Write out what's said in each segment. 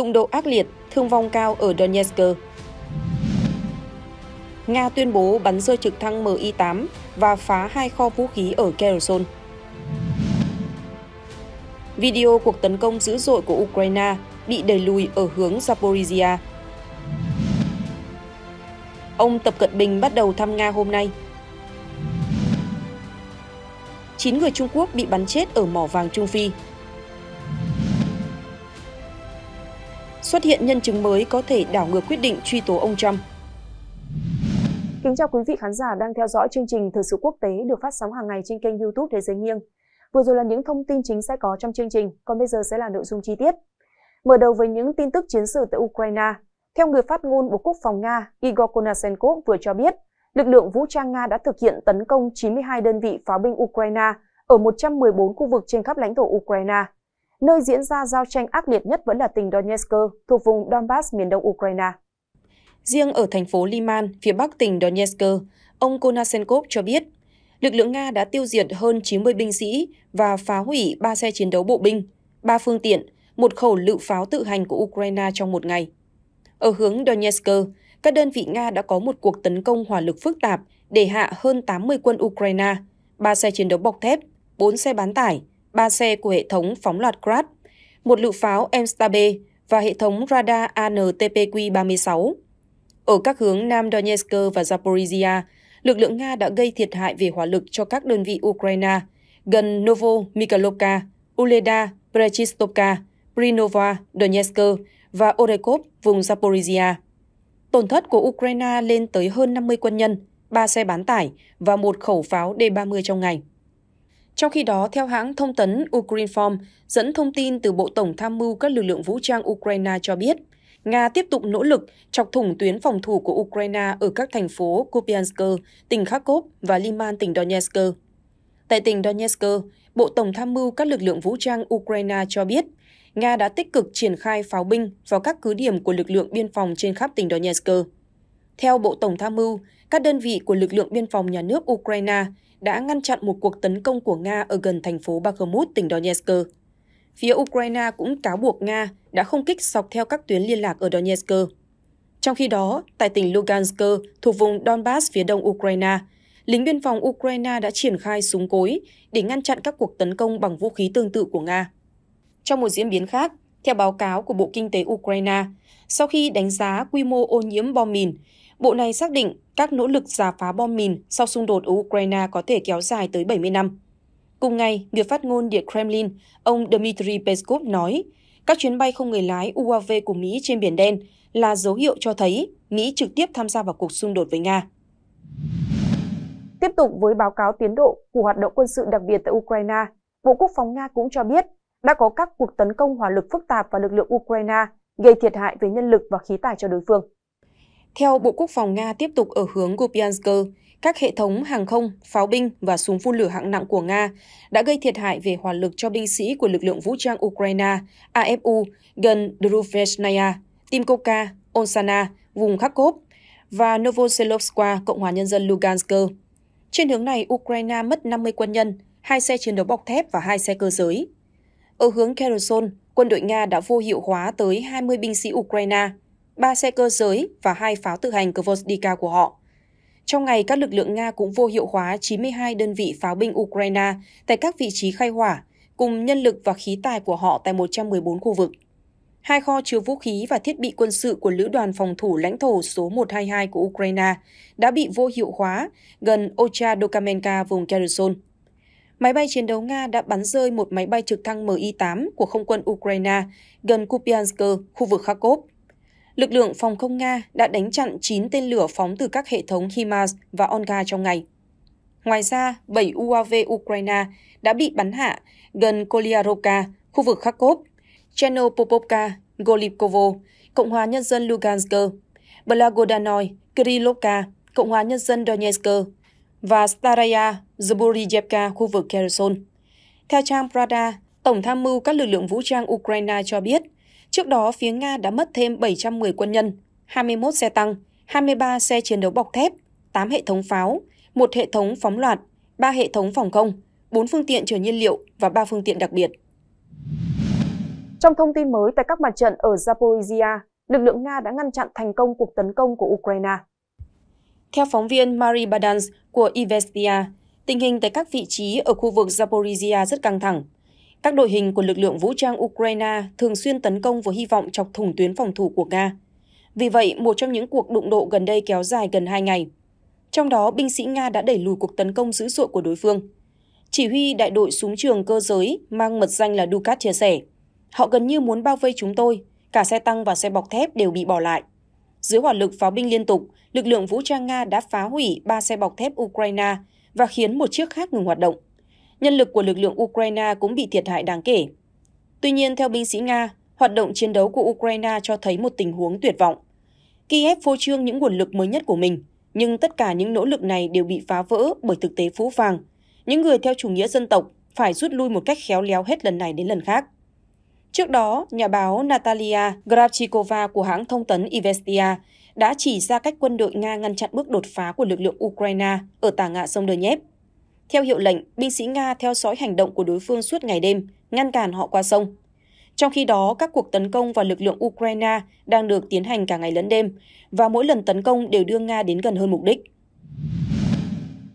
đụng độ ác liệt, thương vong cao ở Donetsk. Nga tuyên bố bắn rơi trực thăng Mi-8 và phá hai kho vũ khí ở Kherson. Video cuộc tấn công dữ dội của Ukraine bị đẩy lùi ở hướng Zaporizhia. Ông Tập Cận Bình bắt đầu thăm Nga hôm nay. 9 người Trung Quốc bị bắn chết ở mỏ vàng Trung Phi, Xuất hiện nhân chứng mới có thể đảo ngược quyết định truy tố ông Trump. Kính chào quý vị khán giả đang theo dõi chương trình Thời sự quốc tế được phát sóng hàng ngày trên kênh YouTube Thế giới nghiêng. Vừa rồi là những thông tin chính sẽ có trong chương trình, còn bây giờ sẽ là nội dung chi tiết. Mở đầu với những tin tức chiến sự tại Ukraine. Theo người phát ngôn Bộ Quốc phòng Nga Igor Konashenko vừa cho biết, lực lượng vũ trang Nga đã thực hiện tấn công 92 đơn vị pháo binh Ukraine ở 114 khu vực trên khắp lãnh thổ Ukraine nơi diễn ra giao tranh ác liệt nhất vẫn là tỉnh Donetsk, thuộc vùng Donbass miền đông Ukraine. Riêng ở thành phố Liman, phía bắc tỉnh Donetsk, ông Konasenkov cho biết, lực lượng Nga đã tiêu diệt hơn 90 binh sĩ và phá hủy 3 xe chiến đấu bộ binh, 3 phương tiện, một khẩu lựu pháo tự hành của Ukraine trong một ngày. Ở hướng Donetsk, các đơn vị Nga đã có một cuộc tấn công hỏa lực phức tạp để hạ hơn 80 quân Ukraine, 3 xe chiến đấu bọc thép, 4 xe bán tải, 3 xe của hệ thống phóng loạt Grad, một lựu pháo m và hệ thống radar ANTPQ-36. Ở các hướng Nam Donetsk và Zaporizhia, lực lượng Nga đã gây thiệt hại về hỏa lực cho các đơn vị Ukraine gần Novo Mikhailovka, Uleda, Brechistopka, Prinova, Donetsk và Orekov, vùng Zaporizhia. Tổn thất của Ukraine lên tới hơn 50 quân nhân, 3 xe bán tải và một khẩu pháo D-30 trong ngày. Trong khi đó, theo hãng thông tấn Ukrinform, dẫn thông tin từ Bộ Tổng Tham mưu các lực lượng vũ trang Ukraine cho biết, Nga tiếp tục nỗ lực chọc thủng tuyến phòng thủ của Ukraine ở các thành phố Kupiansk, tỉnh Kharkov và Liman, tỉnh Donetsk. Tại tỉnh Donetsk, Bộ Tổng Tham mưu các lực lượng vũ trang Ukraine cho biết, Nga đã tích cực triển khai pháo binh vào các cứ điểm của lực lượng biên phòng trên khắp tỉnh Donetsk. Theo Bộ Tổng Tham mưu, các đơn vị của lực lượng biên phòng nhà nước Ukraine đã ngăn chặn một cuộc tấn công của Nga ở gần thành phố Bakhmut, tỉnh Donetsk. Phía Ukraine cũng cáo buộc Nga đã không kích sọc theo các tuyến liên lạc ở Donetsk. Trong khi đó, tại tỉnh Lugansk, thuộc vùng Donbass phía đông Ukraine, lính biên phòng Ukraine đã triển khai súng cối để ngăn chặn các cuộc tấn công bằng vũ khí tương tự của Nga. Trong một diễn biến khác, theo báo cáo của Bộ Kinh tế Ukraine, sau khi đánh giá quy mô ô nhiễm bom mìn, Bộ này xác định các nỗ lực giả phá bom mìn sau xung đột ở Ukraine có thể kéo dài tới 70 năm. Cùng ngày, người phát ngôn Điện Kremlin, ông Dmitry Peskov nói, các chuyến bay không người lái UAV của Mỹ trên Biển Đen là dấu hiệu cho thấy Mỹ trực tiếp tham gia vào cuộc xung đột với Nga. Tiếp tục với báo cáo tiến độ của hoạt động quân sự đặc biệt tại Ukraine, Bộ Quốc phòng Nga cũng cho biết đã có các cuộc tấn công hỏa lực phức tạp vào lực lượng Ukraine gây thiệt hại về nhân lực và khí tài cho đối phương. Theo Bộ Quốc phòng Nga tiếp tục ở hướng Kupiansk, các hệ thống hàng không, pháo binh và súng phun lửa hạng nặng của Nga đã gây thiệt hại về hỏa lực cho binh sĩ của lực lượng vũ trang Ukraine AFU gần Druvesnaya, Timkoka, Onsana, vùng Kharkov và Novoselovskaya, Cộng hòa Nhân dân Lugansk. Trên hướng này, Ukraine mất 50 quân nhân, hai xe chiến đấu bọc thép và hai xe cơ giới. Ở hướng Kherson, quân đội Nga đã vô hiệu hóa tới 20 binh sĩ Ukraine – ba xe cơ giới và hai pháo tự hành Kvozdika của họ. Trong ngày, các lực lượng Nga cũng vô hiệu hóa 92 đơn vị pháo binh Ukraine tại các vị trí khai hỏa, cùng nhân lực và khí tài của họ tại 114 khu vực. Hai kho chứa vũ khí và thiết bị quân sự của Lữ đoàn phòng thủ lãnh thổ số 122 của Ukraine đã bị vô hiệu hóa gần Ocha Dokamenka vùng Kherson. Máy bay chiến đấu Nga đã bắn rơi một máy bay trực thăng Mi-8 của không quân Ukraine gần Kupiansk, khu vực Kharkov, lực lượng phòng không Nga đã đánh chặn 9 tên lửa phóng từ các hệ thống HIMARS và Onga trong ngày. Ngoài ra, 7 UAV Ukraine đã bị bắn hạ gần Koliaroka, khu vực Kharkov, Chernopopovka, Golipkovo, Cộng hòa Nhân dân Lugansk, Blagodanoy, Krylovka, Cộng hòa Nhân dân Donetsk và Staraya Zaborizhevka, khu vực Kherson. Theo trang Prada, Tổng tham mưu các lực lượng vũ trang Ukraine cho biết – Trước đó, phía Nga đã mất thêm 710 quân nhân, 21 xe tăng, 23 xe chiến đấu bọc thép, 8 hệ thống pháo, một hệ thống phóng loạt, 3 hệ thống phòng không, 4 phương tiện chở nhiên liệu và 3 phương tiện đặc biệt. Trong thông tin mới tại các mặt trận ở Zaporizhia, lực lượng Nga đã ngăn chặn thành công cuộc tấn công của Ukraine. Theo phóng viên Mari Badans của Ivestia, tình hình tại các vị trí ở khu vực Zaporizhia rất căng thẳng. Các đội hình của lực lượng vũ trang Ukraine thường xuyên tấn công với hy vọng chọc thủng tuyến phòng thủ của Nga. Vì vậy, một trong những cuộc đụng độ gần đây kéo dài gần 2 ngày. Trong đó, binh sĩ Nga đã đẩy lùi cuộc tấn công dữ dội của đối phương. Chỉ huy đại đội súng trường cơ giới mang mật danh là Dukat chia sẻ, họ gần như muốn bao vây chúng tôi, cả xe tăng và xe bọc thép đều bị bỏ lại. Dưới hỏa lực pháo binh liên tục, lực lượng vũ trang Nga đã phá hủy 3 xe bọc thép Ukraine và khiến một chiếc khác ngừng hoạt động nhân lực của lực lượng Ukraine cũng bị thiệt hại đáng kể. Tuy nhiên, theo binh sĩ Nga, hoạt động chiến đấu của Ukraine cho thấy một tình huống tuyệt vọng. Kiev phô trương những nguồn lực mới nhất của mình, nhưng tất cả những nỗ lực này đều bị phá vỡ bởi thực tế phũ phàng. Những người theo chủ nghĩa dân tộc phải rút lui một cách khéo léo hết lần này đến lần khác. Trước đó, nhà báo Natalia Grabchikova của hãng thông tấn Ivestia đã chỉ ra cách quân đội Nga ngăn chặn bước đột phá của lực lượng Ukraine ở tả ngạ sông Nhép. Theo hiệu lệnh, binh sĩ Nga theo dõi hành động của đối phương suốt ngày đêm, ngăn cản họ qua sông. Trong khi đó, các cuộc tấn công vào lực lượng Ukraine đang được tiến hành cả ngày lẫn đêm, và mỗi lần tấn công đều đưa Nga đến gần hơn mục đích.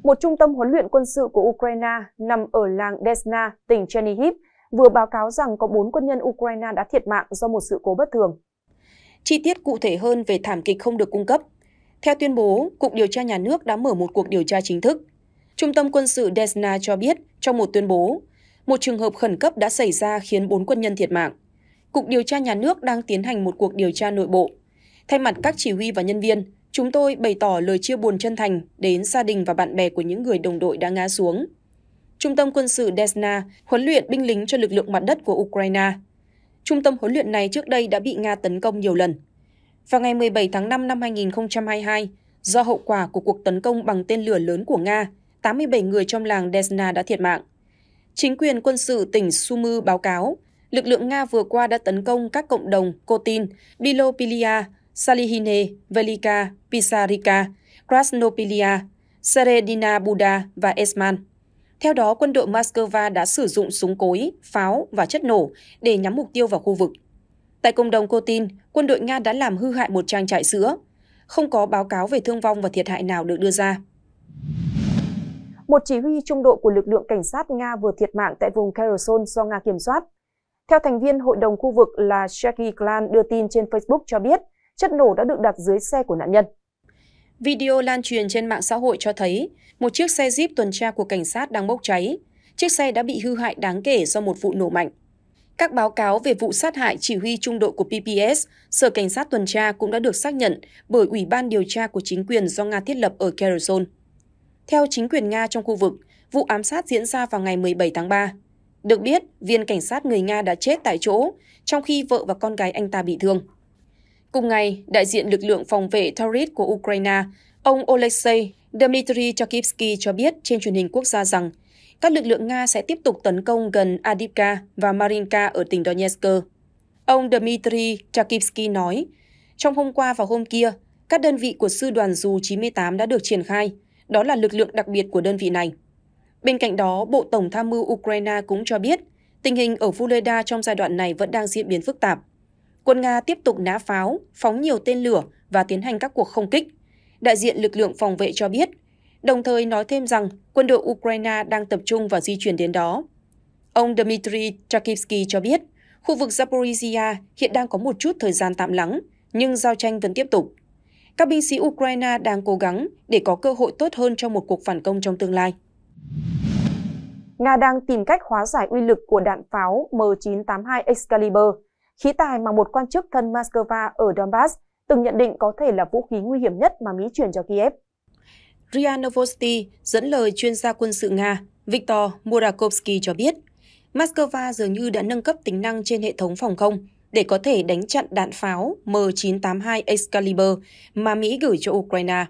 Một trung tâm huấn luyện quân sự của Ukraine nằm ở làng Desna, tỉnh Chernihiv, vừa báo cáo rằng có 4 quân nhân Ukraine đã thiệt mạng do một sự cố bất thường. Chi tiết cụ thể hơn về thảm kịch không được cung cấp. Theo tuyên bố, Cục Điều tra Nhà nước đã mở một cuộc điều tra chính thức – Trung tâm quân sự Desna cho biết trong một tuyên bố, một trường hợp khẩn cấp đã xảy ra khiến bốn quân nhân thiệt mạng. Cục điều tra nhà nước đang tiến hành một cuộc điều tra nội bộ. Thay mặt các chỉ huy và nhân viên, chúng tôi bày tỏ lời chia buồn chân thành đến gia đình và bạn bè của những người đồng đội đã ngã xuống. Trung tâm quân sự Desna huấn luyện binh lính cho lực lượng mặt đất của Ukraine. Trung tâm huấn luyện này trước đây đã bị Nga tấn công nhiều lần. Vào ngày 17 tháng 5 năm 2022, do hậu quả của cuộc tấn công bằng tên lửa lớn của Nga, 87 người trong làng Desna đã thiệt mạng. Chính quyền quân sự tỉnh Sumy báo cáo, lực lượng Nga vừa qua đã tấn công các cộng đồng Kotin, Bilopilia, Salihine, Velika, Pisarika, Krasnopilia, Seredina Buda và Esman. Theo đó, quân đội Moscow đã sử dụng súng cối, pháo và chất nổ để nhắm mục tiêu vào khu vực. Tại cộng đồng Kotin, quân đội Nga đã làm hư hại một trang trại sữa. Không có báo cáo về thương vong và thiệt hại nào được đưa ra một chỉ huy trung đội của lực lượng cảnh sát Nga vừa thiệt mạng tại vùng Kherson do Nga kiểm soát. Theo thành viên hội đồng khu vực là Shaggy Klan đưa tin trên Facebook cho biết, chất nổ đã được đặt dưới xe của nạn nhân. Video lan truyền trên mạng xã hội cho thấy một chiếc xe Jeep tuần tra của cảnh sát đang bốc cháy. Chiếc xe đã bị hư hại đáng kể do một vụ nổ mạnh. Các báo cáo về vụ sát hại chỉ huy trung đội của PPS, Sở Cảnh sát tuần tra cũng đã được xác nhận bởi Ủy ban điều tra của chính quyền do Nga thiết lập ở Kherson. Theo chính quyền Nga trong khu vực, vụ ám sát diễn ra vào ngày 17 tháng 3. Được biết, viên cảnh sát người Nga đã chết tại chỗ, trong khi vợ và con gái anh ta bị thương. Cùng ngày, đại diện lực lượng phòng vệ Taurit của Ukraine, ông Oleksiy Dmitry Chakivsky cho biết trên truyền hình quốc gia rằng các lực lượng Nga sẽ tiếp tục tấn công gần Adivka và Marinka ở tỉnh Donetsk. Ông Dmitry Chakivsky nói, trong hôm qua và hôm kia, các đơn vị của sư đoàn dù 98 đã được triển khai – đó là lực lượng đặc biệt của đơn vị này. Bên cạnh đó, Bộ Tổng tham mưu Ukraine cũng cho biết tình hình ở Fuleda trong giai đoạn này vẫn đang diễn biến phức tạp. Quân Nga tiếp tục nã pháo, phóng nhiều tên lửa và tiến hành các cuộc không kích. Đại diện lực lượng phòng vệ cho biết, đồng thời nói thêm rằng quân đội Ukraine đang tập trung và di chuyển đến đó. Ông Dmitry Trakivsky cho biết, khu vực Zaporizhia hiện đang có một chút thời gian tạm lắng, nhưng giao tranh vẫn tiếp tục các binh sĩ Ukraine đang cố gắng để có cơ hội tốt hơn trong một cuộc phản công trong tương lai. Nga đang tìm cách hóa giải uy lực của đạn pháo M982 Excalibur, khí tài mà một quan chức thân Moscow ở Donbass từng nhận định có thể là vũ khí nguy hiểm nhất mà Mỹ chuyển cho Kiev. Ria Novosti dẫn lời chuyên gia quân sự Nga Viktor Murakovsky cho biết, Moscow dường như đã nâng cấp tính năng trên hệ thống phòng không, để có thể đánh chặn đạn pháo M982 Excalibur mà Mỹ gửi cho Ukraine.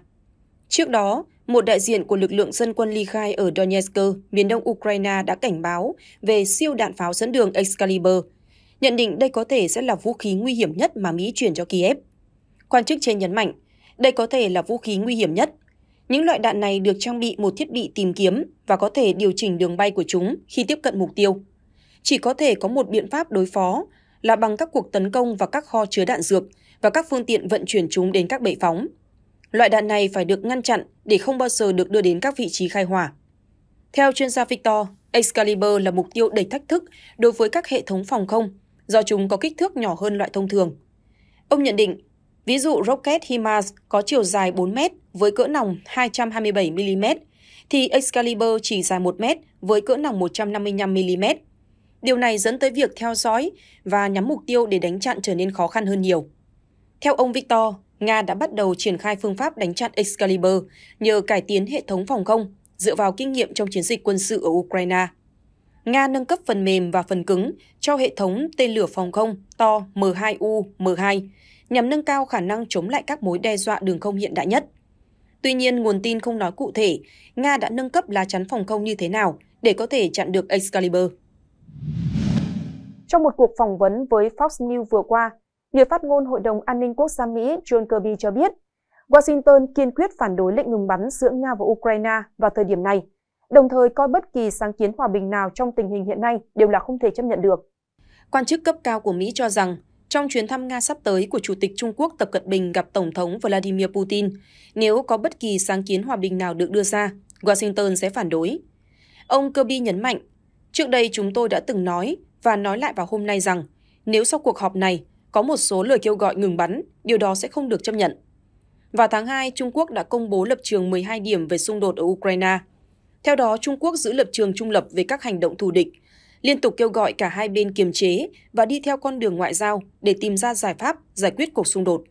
Trước đó, một đại diện của lực lượng dân quân ly khai ở Donetsk, miền đông Ukraine đã cảnh báo về siêu đạn pháo dẫn đường Excalibur, nhận định đây có thể sẽ là vũ khí nguy hiểm nhất mà Mỹ chuyển cho Kiev. Quan chức trên nhấn mạnh, đây có thể là vũ khí nguy hiểm nhất. Những loại đạn này được trang bị một thiết bị tìm kiếm và có thể điều chỉnh đường bay của chúng khi tiếp cận mục tiêu. Chỉ có thể có một biện pháp đối phó là bằng các cuộc tấn công vào các kho chứa đạn dược và các phương tiện vận chuyển chúng đến các bệ phóng. Loại đạn này phải được ngăn chặn để không bao giờ được đưa đến các vị trí khai hỏa. Theo chuyên gia Victor, Excalibur là mục tiêu đầy thách thức đối với các hệ thống phòng không do chúng có kích thước nhỏ hơn loại thông thường. Ông nhận định, ví dụ rocket HIMARS có chiều dài 4 m với cỡ nòng 227 mm thì Excalibur chỉ dài 1 m với cỡ nòng 155 mm. Điều này dẫn tới việc theo dõi và nhắm mục tiêu để đánh chặn trở nên khó khăn hơn nhiều. Theo ông Victor, Nga đã bắt đầu triển khai phương pháp đánh chặn Excalibur nhờ cải tiến hệ thống phòng không dựa vào kinh nghiệm trong chiến dịch quân sự ở Ukraine. Nga nâng cấp phần mềm và phần cứng cho hệ thống tên lửa phòng không to M2U M2 nhằm nâng cao khả năng chống lại các mối đe dọa đường không hiện đại nhất. Tuy nhiên, nguồn tin không nói cụ thể Nga đã nâng cấp lá chắn phòng không như thế nào để có thể chặn được Excalibur. Trong một cuộc phỏng vấn với Fox News vừa qua, người phát ngôn Hội đồng An ninh Quốc gia Mỹ John Kirby cho biết, Washington kiên quyết phản đối lệnh ngừng bắn giữa Nga và Ukraine vào thời điểm này, đồng thời coi bất kỳ sáng kiến hòa bình nào trong tình hình hiện nay đều là không thể chấp nhận được. Quan chức cấp cao của Mỹ cho rằng, trong chuyến thăm Nga sắp tới của Chủ tịch Trung Quốc Tập Cận Bình gặp Tổng thống Vladimir Putin, nếu có bất kỳ sáng kiến hòa bình nào được đưa ra, Washington sẽ phản đối. Ông Kirby nhấn mạnh Trước đây chúng tôi đã từng nói và nói lại vào hôm nay rằng nếu sau cuộc họp này có một số lời kêu gọi ngừng bắn, điều đó sẽ không được chấp nhận. Vào tháng 2, Trung Quốc đã công bố lập trường 12 điểm về xung đột ở Ukraine. Theo đó, Trung Quốc giữ lập trường trung lập về các hành động thù địch, liên tục kêu gọi cả hai bên kiềm chế và đi theo con đường ngoại giao để tìm ra giải pháp giải quyết cuộc xung đột.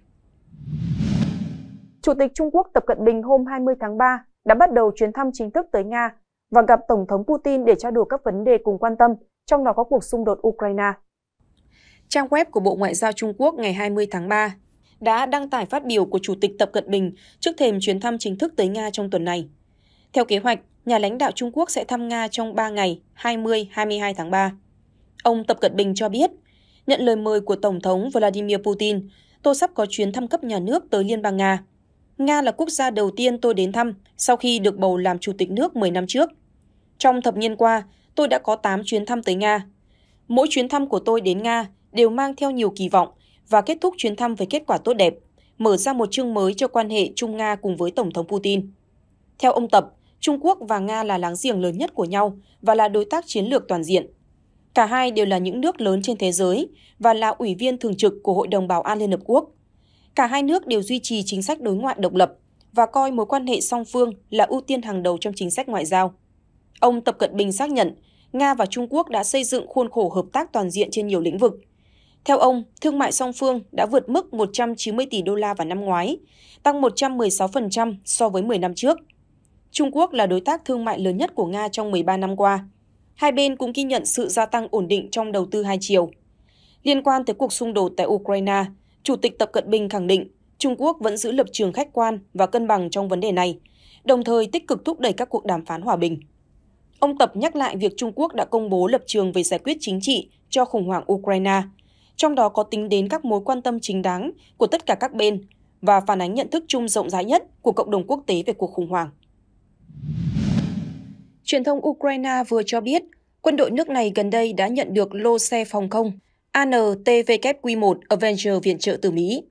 Chủ tịch Trung Quốc Tập Cận Bình hôm 20 tháng 3 đã bắt đầu chuyến thăm chính thức tới Nga và gặp Tổng thống Putin để trao đổi các vấn đề cùng quan tâm, trong đó có cuộc xung đột Ukraine. Trang web của Bộ Ngoại giao Trung Quốc ngày 20 tháng 3 đã đăng tải phát biểu của Chủ tịch Tập Cận Bình trước thềm chuyến thăm chính thức tới Nga trong tuần này. Theo kế hoạch, nhà lãnh đạo Trung Quốc sẽ thăm Nga trong 3 ngày 20-22 tháng 3. Ông Tập Cận Bình cho biết, nhận lời mời của Tổng thống Vladimir Putin, tôi sắp có chuyến thăm cấp nhà nước tới Liên bang Nga. Nga là quốc gia đầu tiên tôi đến thăm sau khi được bầu làm chủ tịch nước 10 năm trước. Trong thập niên qua, tôi đã có 8 chuyến thăm tới Nga. Mỗi chuyến thăm của tôi đến Nga đều mang theo nhiều kỳ vọng và kết thúc chuyến thăm với kết quả tốt đẹp, mở ra một chương mới cho quan hệ Trung Nga cùng với Tổng thống Putin. Theo ông Tập, Trung Quốc và Nga là láng giềng lớn nhất của nhau và là đối tác chiến lược toàn diện. Cả hai đều là những nước lớn trên thế giới và là ủy viên thường trực của Hội đồng Bảo an Liên Hợp Quốc – Cả hai nước đều duy trì chính sách đối ngoại độc lập và coi mối quan hệ song phương là ưu tiên hàng đầu trong chính sách ngoại giao. Ông Tập Cận Bình xác nhận, Nga và Trung Quốc đã xây dựng khuôn khổ hợp tác toàn diện trên nhiều lĩnh vực. Theo ông, thương mại song phương đã vượt mức 190 tỷ đô la vào năm ngoái, tăng 116% so với 10 năm trước. Trung Quốc là đối tác thương mại lớn nhất của Nga trong 13 năm qua. Hai bên cũng ghi nhận sự gia tăng ổn định trong đầu tư hai chiều. Liên quan tới cuộc xung đột tại Ukraine, Chủ tịch Tập Cận Bình khẳng định Trung Quốc vẫn giữ lập trường khách quan và cân bằng trong vấn đề này, đồng thời tích cực thúc đẩy các cuộc đàm phán hòa bình. Ông Tập nhắc lại việc Trung Quốc đã công bố lập trường về giải quyết chính trị cho khủng hoảng Ukraine, trong đó có tính đến các mối quan tâm chính đáng của tất cả các bên và phản ánh nhận thức chung rộng rãi nhất của cộng đồng quốc tế về cuộc khủng hoảng. Truyền thông Ukraine vừa cho biết quân đội nước này gần đây đã nhận được lô xe phòng không antvq 1 Avenger viện trợ từ Mỹ.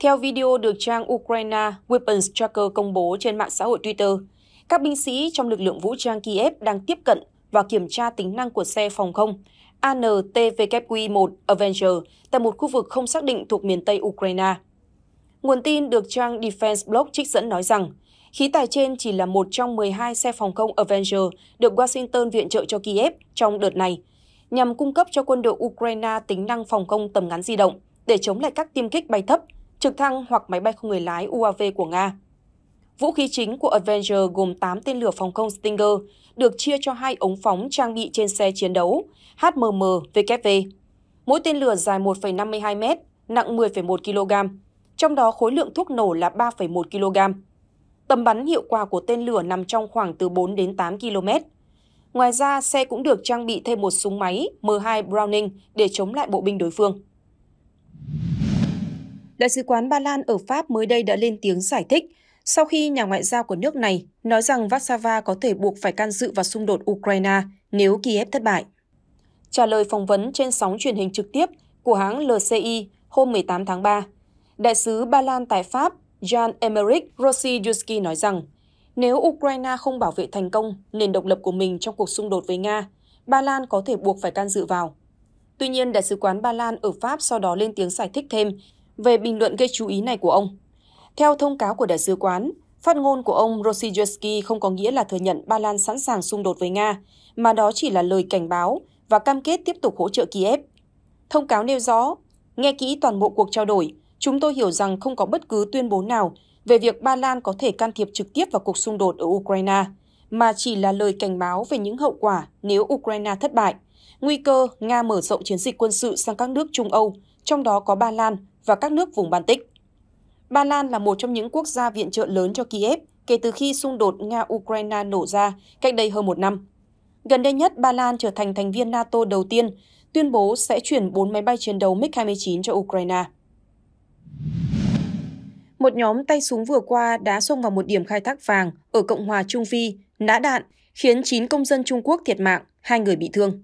Theo video được trang Ukraine Weapons Tracker công bố trên mạng xã hội Twitter, các binh sĩ trong lực lượng vũ trang Kiev đang tiếp cận và kiểm tra tính năng của xe phòng không antvq 1 Avenger tại một khu vực không xác định thuộc miền Tây Ukraine. Nguồn tin được trang Defense Blog trích dẫn nói rằng, khí tài trên chỉ là một trong 12 xe phòng không Avenger được Washington viện trợ cho Kiev trong đợt này – nhằm cung cấp cho quân đội Ukraine tính năng phòng không tầm ngắn di động để chống lại các tiêm kích bay thấp, trực thăng hoặc máy bay không người lái UAV của Nga. Vũ khí chính của Avenger gồm 8 tên lửa phòng không Stinger, được chia cho hai ống phóng trang bị trên xe chiến đấu HMM VKV. Mỗi tên lửa dài 1,52 m, nặng 10,1 kg, trong đó khối lượng thuốc nổ là 3,1 kg. Tầm bắn hiệu quả của tên lửa nằm trong khoảng từ 4 đến 8 km, Ngoài ra, xe cũng được trang bị thêm một súng máy M2 Browning để chống lại bộ binh đối phương. Đại sứ quán Ba Lan ở Pháp mới đây đã lên tiếng giải thích sau khi nhà ngoại giao của nước này nói rằng Warsaw có thể buộc phải can dự vào xung đột Ukraine nếu Kiev thất bại. Trả lời phỏng vấn trên sóng truyền hình trực tiếp của hãng LCI hôm 18 tháng 3, Đại sứ Ba Lan tại Pháp Jan Emerick Rossi nói rằng nếu Ukraine không bảo vệ thành công nền độc lập của mình trong cuộc xung đột với Nga, Ba Lan có thể buộc phải can dự vào. Tuy nhiên, Đại sứ quán Ba Lan ở Pháp sau đó lên tiếng giải thích thêm về bình luận gây chú ý này của ông. Theo thông cáo của Đại sứ quán, phát ngôn của ông Rosijewski không có nghĩa là thừa nhận Ba Lan sẵn sàng xung đột với Nga, mà đó chỉ là lời cảnh báo và cam kết tiếp tục hỗ trợ Kiev. Thông cáo nêu rõ, nghe kỹ toàn bộ cuộc trao đổi, chúng tôi hiểu rằng không có bất cứ tuyên bố nào về việc Ba Lan có thể can thiệp trực tiếp vào cuộc xung đột ở Ukraine, mà chỉ là lời cảnh báo về những hậu quả nếu Ukraine thất bại, nguy cơ Nga mở rộng chiến dịch quân sự sang các nước Trung Âu, trong đó có Ba Lan và các nước vùng Baltic. Ba Lan là một trong những quốc gia viện trợ lớn cho Kiev kể từ khi xung đột Nga-Ukraine nổ ra cách đây hơn một năm. Gần đây nhất, Ba Lan trở thành thành viên NATO đầu tiên tuyên bố sẽ chuyển 4 máy bay chiến đấu MiG-29 cho Ukraine một nhóm tay súng vừa qua đã xông vào một điểm khai thác vàng ở Cộng hòa Trung Phi, nã đạn, khiến 9 công dân Trung Quốc thiệt mạng, hai người bị thương.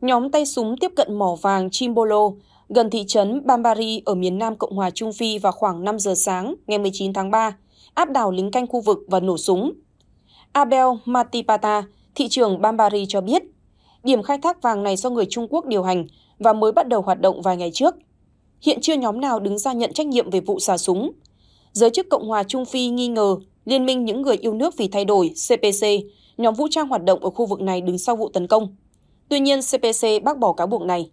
Nhóm tay súng tiếp cận mỏ vàng Chimbolo, gần thị trấn Bambari ở miền nam Cộng hòa Trung Phi vào khoảng 5 giờ sáng ngày 19 tháng 3, áp đảo lính canh khu vực và nổ súng. Abel Matipata, thị trưởng Bambari cho biết, điểm khai thác vàng này do người Trung Quốc điều hành và mới bắt đầu hoạt động vài ngày trước – Hiện chưa nhóm nào đứng ra nhận trách nhiệm về vụ xả súng. Giới chức Cộng hòa Trung Phi nghi ngờ Liên minh những người yêu nước vì thay đổi CPC, nhóm vũ trang hoạt động ở khu vực này đứng sau vụ tấn công. Tuy nhiên, CPC bác bỏ cáo buộc này.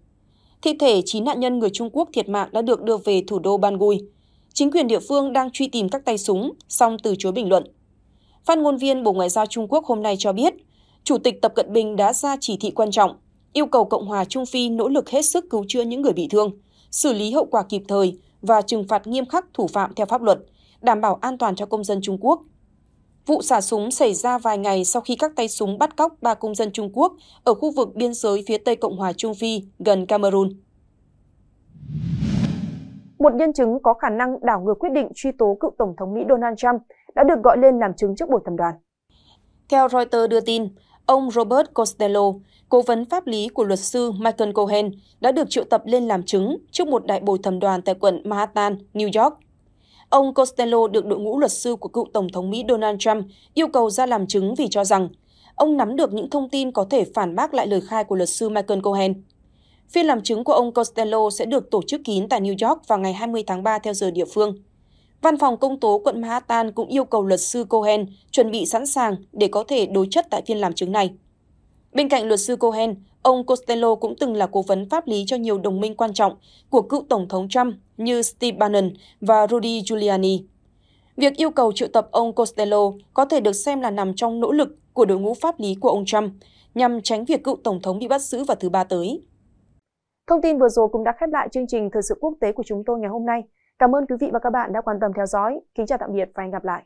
Thi thể 9 nạn nhân người Trung Quốc thiệt mạng đã được đưa về thủ đô Bangui. Chính quyền địa phương đang truy tìm các tay súng, song từ chối bình luận. Phát ngôn viên Bộ Ngoại giao Trung Quốc hôm nay cho biết, Chủ tịch Tập Cận Bình đã ra chỉ thị quan trọng, yêu cầu Cộng hòa Trung Phi nỗ lực hết sức cứu chữa những người bị thương, xử lý hậu quả kịp thời và trừng phạt nghiêm khắc thủ phạm theo pháp luật, đảm bảo an toàn cho công dân Trung Quốc. Vụ xả súng xảy ra vài ngày sau khi các tay súng bắt cóc ba công dân Trung Quốc ở khu vực biên giới phía Tây Cộng hòa Trung Phi gần Cameroon. Một nhân chứng có khả năng đảo ngược quyết định truy tố cựu Tổng thống Mỹ Donald Trump đã được gọi lên làm chứng trước buổi thẩm đoàn. Theo Reuters đưa tin, Ông Robert Costello, cố vấn pháp lý của luật sư Michael Cohen, đã được triệu tập lên làm chứng trước một đại bồi thẩm đoàn tại quận Manhattan, New York. Ông Costello được đội ngũ luật sư của cựu Tổng thống Mỹ Donald Trump yêu cầu ra làm chứng vì cho rằng ông nắm được những thông tin có thể phản bác lại lời khai của luật sư Michael Cohen. Phiên làm chứng của ông Costello sẽ được tổ chức kín tại New York vào ngày 20 tháng 3 theo giờ địa phương. Văn phòng công tố quận Manhattan cũng yêu cầu luật sư Cohen chuẩn bị sẵn sàng để có thể đối chất tại phiên làm chứng này. Bên cạnh luật sư Cohen, ông Costello cũng từng là cố vấn pháp lý cho nhiều đồng minh quan trọng của cựu Tổng thống Trump như Steve Bannon và Rudy Giuliani. Việc yêu cầu triệu tập ông Costello có thể được xem là nằm trong nỗ lực của đội ngũ pháp lý của ông Trump nhằm tránh việc cựu Tổng thống bị bắt giữ vào thứ ba tới. Thông tin vừa rồi cũng đã khép lại chương trình Thời sự quốc tế của chúng tôi ngày hôm nay. Cảm ơn quý vị và các bạn đã quan tâm theo dõi. Kính chào tạm biệt và hẹn gặp lại.